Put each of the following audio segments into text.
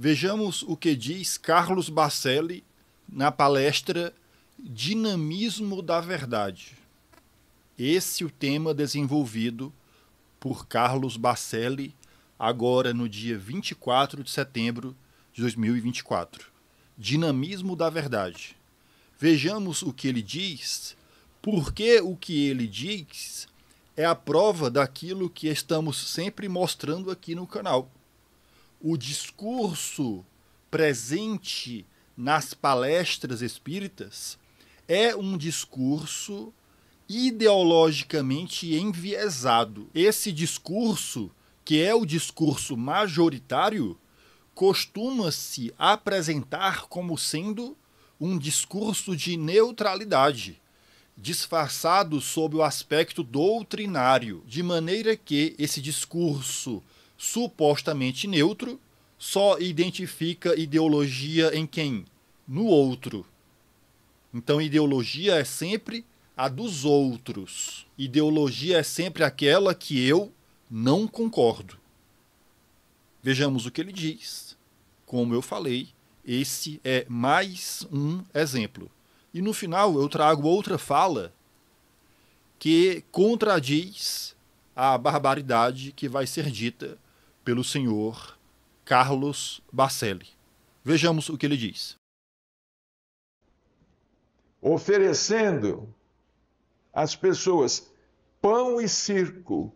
Vejamos o que diz Carlos Bacelli na palestra Dinamismo da Verdade. Esse é o tema desenvolvido por Carlos Bacelli agora no dia 24 de setembro de 2024. Dinamismo da Verdade. Vejamos o que ele diz, porque o que ele diz é a prova daquilo que estamos sempre mostrando aqui no canal o discurso presente nas palestras espíritas é um discurso ideologicamente enviesado. Esse discurso, que é o discurso majoritário, costuma-se apresentar como sendo um discurso de neutralidade, disfarçado sob o aspecto doutrinário, de maneira que esse discurso supostamente neutro, só identifica ideologia em quem? No outro. Então, ideologia é sempre a dos outros. Ideologia é sempre aquela que eu não concordo. Vejamos o que ele diz. Como eu falei, esse é mais um exemplo. E no final eu trago outra fala que contradiz a barbaridade que vai ser dita pelo senhor Carlos Barcelli. Vejamos o que ele diz. Oferecendo às pessoas pão e circo.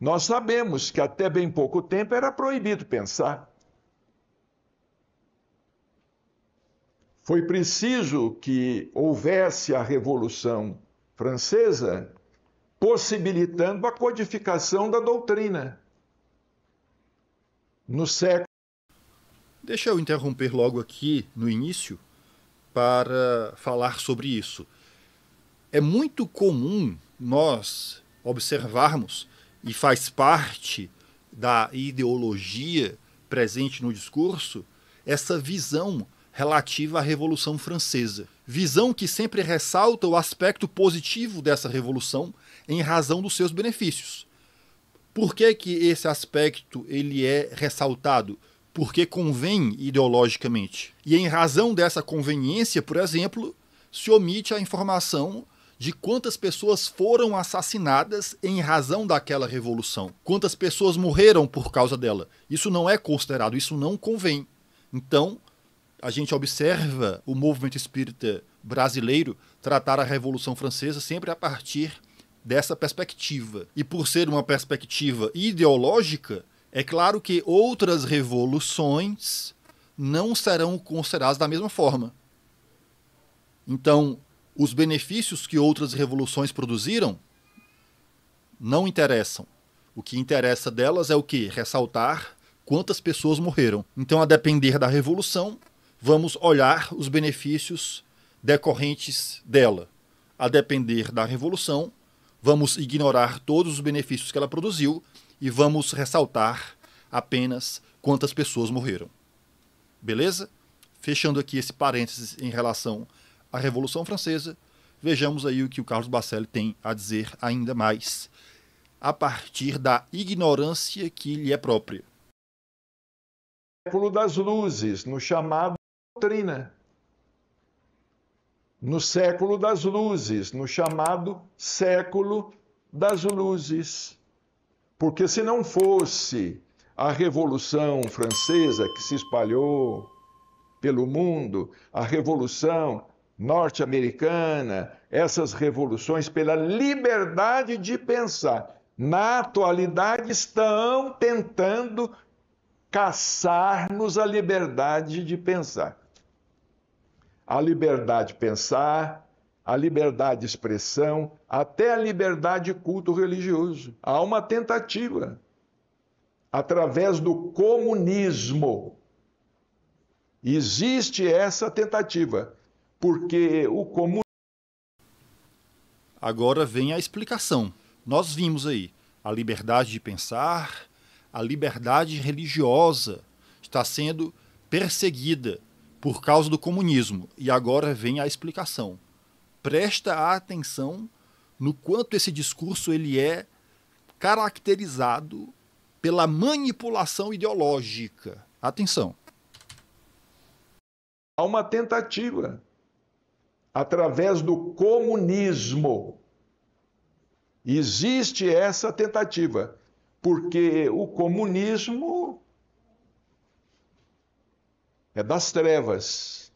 Nós sabemos que até bem pouco tempo era proibido pensar. Foi preciso que houvesse a Revolução Francesa, possibilitando a codificação da doutrina no século. Deixa eu interromper logo aqui no início para falar sobre isso. É muito comum nós observarmos, e faz parte da ideologia presente no discurso, essa visão relativa à Revolução Francesa. Visão que sempre ressalta o aspecto positivo dessa revolução em razão dos seus benefícios. Por que, que esse aspecto ele é ressaltado? Porque convém ideologicamente. E em razão dessa conveniência, por exemplo, se omite a informação de quantas pessoas foram assassinadas em razão daquela revolução, quantas pessoas morreram por causa dela. Isso não é considerado, isso não convém. Então, a gente observa o movimento espírita brasileiro tratar a Revolução Francesa sempre a partir dessa perspectiva. E por ser uma perspectiva ideológica, é claro que outras revoluções não serão consideradas da mesma forma. Então, os benefícios que outras revoluções produziram não interessam. O que interessa delas é o que? Ressaltar quantas pessoas morreram. Então, a depender da revolução, vamos olhar os benefícios decorrentes dela. A depender da revolução, vamos ignorar todos os benefícios que ela produziu e vamos ressaltar apenas quantas pessoas morreram. Beleza? Fechando aqui esse parênteses em relação à Revolução Francesa, vejamos aí o que o Carlos Bacelli tem a dizer ainda mais, a partir da ignorância que lhe é própria. Século das luzes, no chamado doutrina no século das luzes, no chamado século das luzes. Porque se não fosse a Revolução Francesa que se espalhou pelo mundo, a Revolução Norte-Americana, essas revoluções pela liberdade de pensar, na atualidade estão tentando caçar-nos a liberdade de pensar a liberdade de pensar, a liberdade de expressão, até a liberdade de culto religioso. Há uma tentativa, através do comunismo. Existe essa tentativa, porque o comunismo. Agora vem a explicação. Nós vimos aí a liberdade de pensar, a liberdade religiosa está sendo perseguida por causa do comunismo. E agora vem a explicação. Presta atenção no quanto esse discurso ele é caracterizado pela manipulação ideológica. Atenção. Há uma tentativa através do comunismo. Existe essa tentativa, porque o comunismo é das trevas.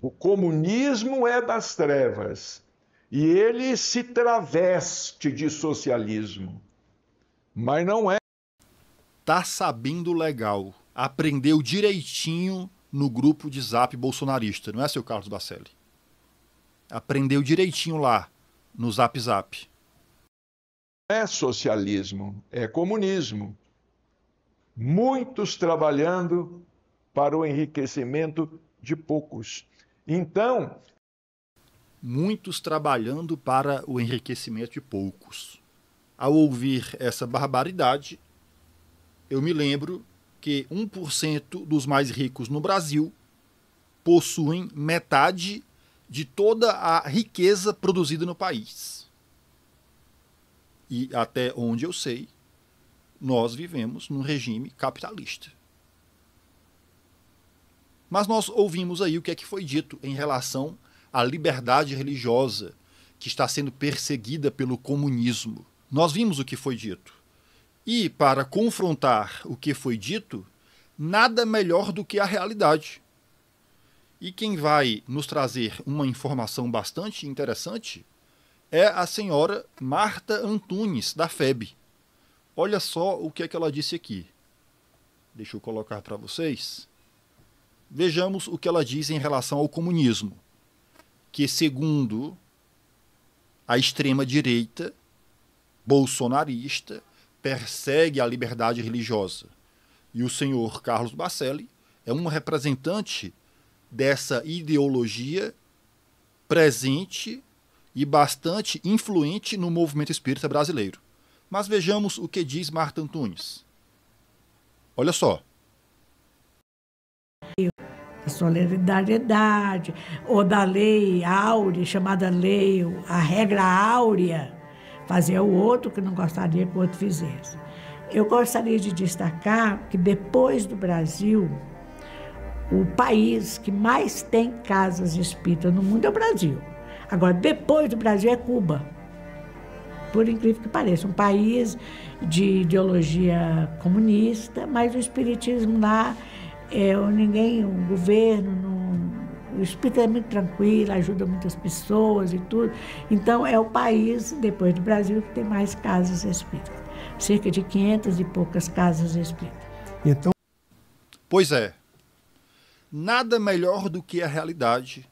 O comunismo é das trevas e ele se traveste de socialismo. Mas não é. Tá sabendo legal. Aprendeu direitinho no grupo de zap bolsonarista, não é, seu Carlos Bacelli? Aprendeu direitinho lá, no zap zap. É socialismo, é comunismo muitos trabalhando para o enriquecimento de poucos. Então. Muitos trabalhando para o enriquecimento de poucos. Ao ouvir essa barbaridade, eu me lembro que 1% dos mais ricos no Brasil possuem metade de toda a riqueza produzida no país. E até onde eu sei, nós vivemos num regime capitalista. Mas nós ouvimos aí o que é que foi dito em relação à liberdade religiosa que está sendo perseguida pelo comunismo. Nós vimos o que foi dito. E para confrontar o que foi dito, nada melhor do que a realidade. E quem vai nos trazer uma informação bastante interessante é a senhora Marta Antunes, da FEB. Olha só o que é que ela disse aqui. Deixa eu colocar para vocês. Vejamos o que ela diz em relação ao comunismo, que segundo a extrema direita bolsonarista persegue a liberdade religiosa. E o senhor Carlos Bacelli é um representante dessa ideologia presente e bastante influente no movimento espírita brasileiro. Mas vejamos o que diz Marta Antunes. Olha só. A solidariedade, ou da lei áurea, chamada lei, a regra áurea, fazer o outro que não gostaria que o outro fizesse. Eu gostaria de destacar que depois do Brasil, o país que mais tem casas espíritas no mundo é o Brasil. Agora, depois do Brasil é Cuba por incrível que pareça, um país de ideologia comunista, mas o espiritismo lá, é, ninguém, o governo, não, o espírito é muito tranquilo, ajuda muitas pessoas e tudo. Então, é o país, depois do Brasil, que tem mais casas espíritas. Cerca de 500 e poucas casas espíritas. Então... Pois é. Nada melhor do que a realidade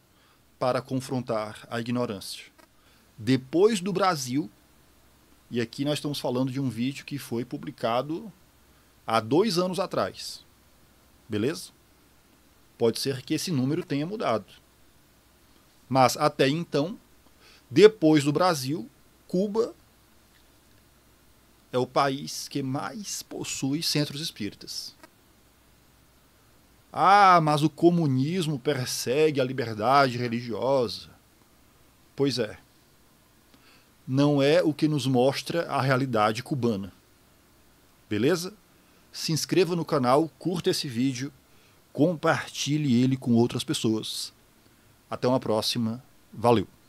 para confrontar a ignorância. Depois do Brasil, e aqui nós estamos falando de um vídeo que foi publicado há dois anos atrás. Beleza? Pode ser que esse número tenha mudado. Mas até então, depois do Brasil, Cuba é o país que mais possui centros espíritas. Ah, mas o comunismo persegue a liberdade religiosa. Pois é não é o que nos mostra a realidade cubana. Beleza? Se inscreva no canal, curta esse vídeo, compartilhe ele com outras pessoas. Até uma próxima. Valeu!